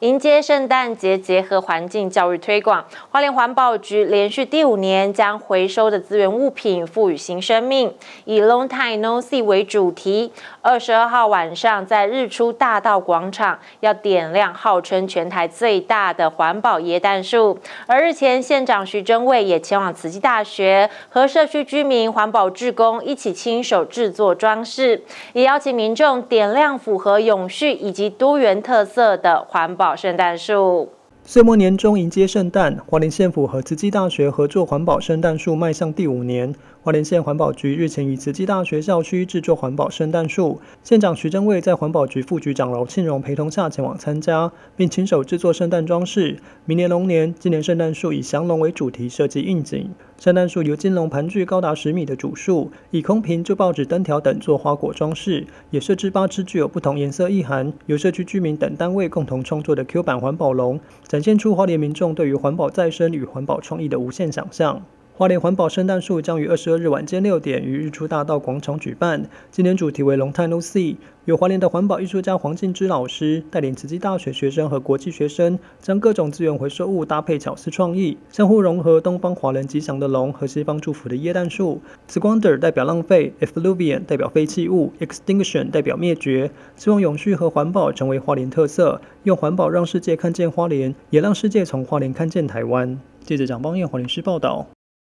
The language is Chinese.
迎接圣诞节，结合环境教育推广，花莲环保局连续第五年将回收的资源物品赋予新生命，以 Longtime No See 为主题。二十二号晚上在日出大道广场要点亮号称全台最大的环保椰蛋树。而日前县长徐祯卫也前往慈济大学和社区居民、环保志工一起亲手制作装饰，也邀请民众点亮符合永续以及多元特色的环保。圣诞树，岁末年终迎接圣诞，花莲县府和慈济大学合作环保圣诞树迈向第五年。花莲县环保局日前与慈济大学校区制作环保圣诞树，县长徐正卫在环保局副局长劳庆荣陪同下前往参加，并亲手制作圣诞装饰。明年龙年，今年圣诞树以祥龙为主题设计应景。圣诞树由金龙盘踞，高达十米的主树，以空瓶、旧报纸、灯条等做花果装饰，也设置八只具有不同颜色意涵，由社区居民等单位共同创作的 Q 版环保龙，展现出花莲民众对于环保再生与环保创意的无限想象。花莲环保圣诞树将于二十二日晚间六点于日出大道广场举办。今年主题为“龙探 No Sea”，由华联的环保艺术家黄静之老师带领慈济大学学生和国际学生，将各种资源回收物搭配巧思创意，相互融合东方华人吉祥的龙和西方祝福的椰氮树。Squander 代表浪费，Evolvian 代表废弃物，Extinction 代表灭绝。希望永续和环保成为花莲特色，用环保让世界看见花莲，也让世界从花莲看见台湾。记者蒋邦彦华联市报道。